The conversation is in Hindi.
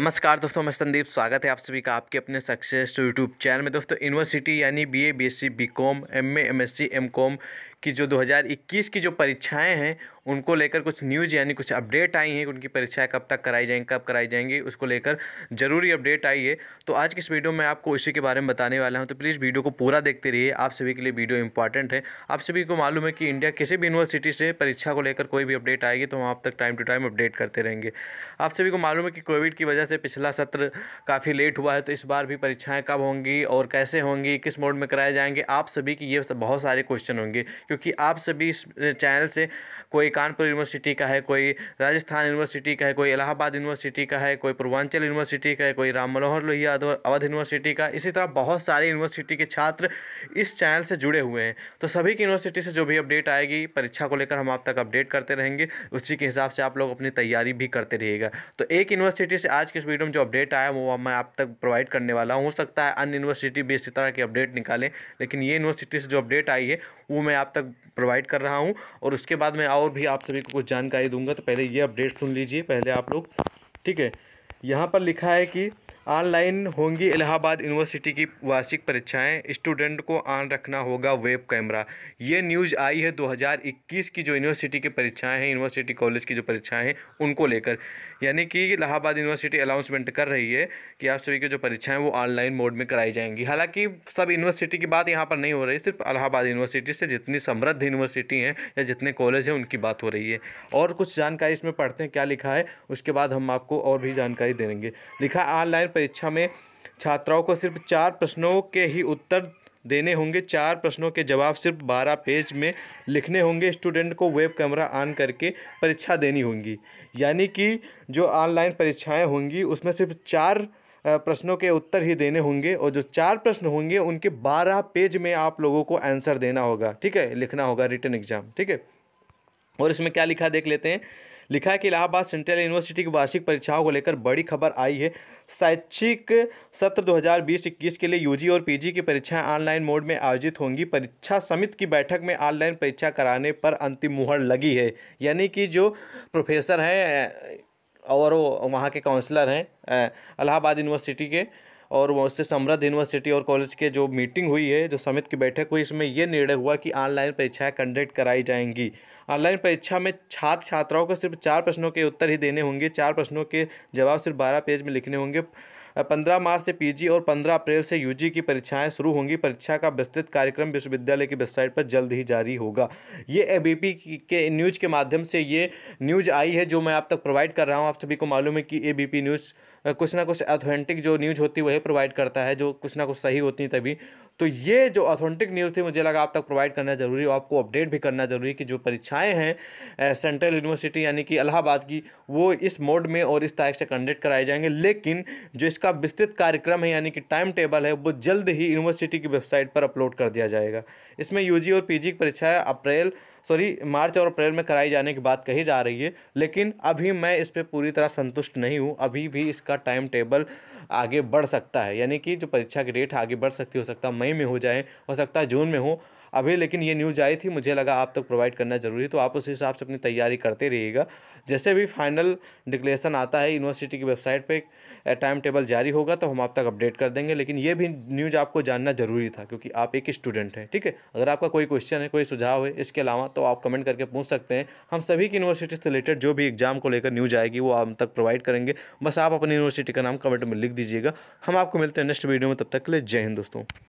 नमस्कार दोस्तों मैं संदीप स्वागत है आप सभी का आपके अपने सक्सेस यूट्यूब चैनल में दोस्तों यूनिवर्सिटी यानी BA BSc BCom MA MSc MCom कि जो 2021 की जो परीक्षाएं हैं उनको लेकर कुछ न्यूज यानी कुछ अपडेट आई हैं उनकी परीक्षाएं कब तक कराई जाएंगी कब कराई जाएंगी उसको लेकर ज़रूरी अपडेट आई है तो आज की इस वीडियो में आपको इसी के बारे में बताने वाला हूं तो प्लीज़ वीडियो को पूरा देखते रहिए आप सभी के लिए वीडियो इंपॉर्टेंट है आप सभी को मालूम है कि इंडिया किसी भी यूनिवर्सिटी से परीक्षा को लेकर कोई भी अपडेट आएगी तो हम आप तक टाइम टू टाइम अपडेट करते रहेंगे आप सभी को मालूम है कि कोविड की वजह से पिछला सत्र काफ़ी लेट हुआ है तो इस बार भी परीक्षाएँ कब होंगी और कैसे होंगी किस मोड में कराए जाएंगे आप सभी की ये बहुत सारे क्वेश्चन होंगे क्योंकि आप सभी इस चैनल से कोई कानपुर यूनिवर्सिटी का है कोई राजस्थान यूनिवर्सिटी का है कोई इलाहाबाद यूनिवर्सिटी का है कोई पूर्वांचल यूनिवर्सिटी का है कोई राम मनोहर लोहिया अवध यूनिवर्सिटी का इसी तरह बहुत सारे यूनिवर्सिटी के छात्र इस चैनल से जुड़े हुए हैं तो सभी की यूनिवर्सिटी से जो भी अपडेट आएगी परीक्षा को लेकर हम आप तक अपडेट करते रहेंगे उसी के हिसाब से आप लोग अपनी तैयारी भी करते रहिएगा तो एक यूनिवर्सिटी से आज के इस वीडियो में जो अपडेट आया वो मैं आप तक प्रोवाइड करने वाला हूँ हो सकता है अन्य यूनिवर्सिटी भी इसी तरह की अपडेट निकालें लेकिन ये यूनिवर्सिटी से जो अपडेट आई है वो मैं आप तक तक प्रोवाइड कर रहा हूँ और उसके बाद मैं और भी आप सभी को कुछ जानकारी दूंगा तो पहले ये अपडेट सुन लीजिए पहले आप लोग ठीक है यहाँ पर लिखा है कि ऑनलाइन होंगी इलाहाबाद यूनिवर्सिटी की वार्षिक परीक्षाएं स्टूडेंट को ऑन रखना होगा वेब कैमरा ये न्यूज़ आई है 2021 की जो यूनिवर्सिटी की परीक्षाएं हैं यूनिवर्सिटी कॉलेज की जो परीक्षाएं हैं उनको लेकर यानी कि इलाहाबाद यूनिवर्सिटी अनाउंसमेंट कर रही है कि आप सभी की जो परीक्षाएँ वो ऑनलाइन मोड में कराई जाएंगी हालाँकि सब यूनिवर्सिटी की बात यहाँ पर नहीं हो रही सिर्फ इलाहाबाद यूनिवर्सिटी से जितनी समृद्ध यूनिवर्सिटी हैं या जितने कॉलेज हैं उनकी बात हो रही है और कुछ जानकारी इसमें पढ़ते हैं क्या लिखा है उसके बाद हम आपको और भी जानकारी देंगे लिखा ऑनलाइन परीक्षा में छात्राओं को सिर्फ चार प्रश्नों के ही उत्तर देने होंगे चार प्रश्नों के जवाब सिर्फ बारह पेज में लिखने होंगे स्टूडेंट को वेब कैमरा ऑन करके परीक्षा देनी होंगी यानी कि जो ऑनलाइन परीक्षाएं होंगी उसमें सिर्फ चार प्रश्नों के उत्तर ही देने होंगे और जो चार प्रश्न होंगे उनके बारह पेज में आप लोगों को आंसर देना होगा ठीक है लिखना होगा रिटर्न एग्जाम ठीक है और इसमें क्या लिखा देख लेते हैं लिखा है कि इलाहाबाद सेंट्रल यूनिवर्सिटी की वार्षिक परीक्षाओं को लेकर बड़ी खबर आई है शैक्षिक सत्र 2020-21 के लिए यूजी और पीजी की परीक्षाएं ऑनलाइन मोड में आयोजित होंगी परीक्षा समिति की बैठक में ऑनलाइन परीक्षा कराने पर अंतिम मुहर लगी है यानी कि जो प्रोफेसर हैं और वो वहाँ के काउंसलर हैं इलाहाबाद यूनिवर्सिटी के और उससे समृद्ध यूनिवर्सिटी और कॉलेज के जो मीटिंग हुई है जो समिति की बैठक हुई इसमें यह निर्णय हुआ कि ऑनलाइन परीक्षाएँ कंडक्ट कराई जाएंगी ऑनलाइन परीक्षा में छात्र छात्राओं को सिर्फ चार प्रश्नों के उत्तर ही देने होंगे चार प्रश्नों के जवाब सिर्फ बारह पेज में लिखने होंगे पंद्रह मार्च से पीजी और पंद्रह अप्रैल से यूजी की परीक्षाएं शुरू होंगी परीक्षा का विस्तृत कार्यक्रम विश्वविद्यालय की वेबसाइट पर जल्द ही जारी होगा ये ए के न्यूज़ के माध्यम से ये न्यूज़ आई है जो मैं आप तक प्रोवाइड कर रहा हूँ आप सभी को मालूम है कि ए न्यूज़ कुछ ना कुछ ऑथेंटिक जो न्यूज़ होती है वही प्रोवाइड करता है जो कुछ ना कुछ सही होती है तभी तो ये जो ऑथेंटिक न्यूज़ थी मुझे लगा आप तक प्रोवाइड करना ज़रूरी और आपको अपडेट भी करना ज़रूरी कि जो परीक्षाएं हैं सेंट्रल यूनिवर्सिटी यानी कि इलाहाबाद की वो इस मोड में और इस तारीख से कंडक्ट कराए जाएंगे लेकिन जो इसका विस्तृत कार्यक्रम है यानी कि टाइम टेबल है वो जल्द ही यूनिवर्सिटी की वेबसाइट पर अपलोड कर दिया जाएगा इसमें यू और पी की परीक्षाएँ अप्रैल सॉरी मार्च और अप्रैल में कराई जाने की बात कही जा रही है लेकिन अभी मैं इस पर पूरी तरह संतुष्ट नहीं हूँ अभी भी इसका टाइम टेबल आगे बढ़ सकता है यानी कि जो परीक्षा की डेट आगे बढ़ सकती हो सकता है मई में हो जाए हो सकता है जून में हो अभी लेकिन ये न्यूज़ आई थी मुझे लगा आप तक प्रोवाइड करना ज़रूरी तो आप उस हिसाब से अपनी तैयारी करते रहिएगा जैसे भी फाइनल डिक्लेरेशन आता है यूनिवर्सिटी की वेबसाइट पर टाइम टेबल जारी होगा तो हम आप तक अपडेट कर देंगे लेकिन ये भी न्यूज़ आपको जानना ज़रूरी था क्योंकि आप एक स्टूडेंट हैं ठीक है अगर आपका कोई क्वेश्चन है कोई सुझाव है इसके अलावा तो आप कमेंट करके पूछ सकते हैं हम सभी की यूनिवर्सिटी से रिलेटेड जो भी एग्ज़ाम को लेकर न्यूज़ आएगी वो आप तक प्रोवाइड करेंगे बस आप अपनी यूनिवर्सिटी का नाम कमेंट में लिख दीजिएगा हम आपको मिलते हैं नेक्स्ट वीडियो में तब तक के लिए जय हिंद दोस्तों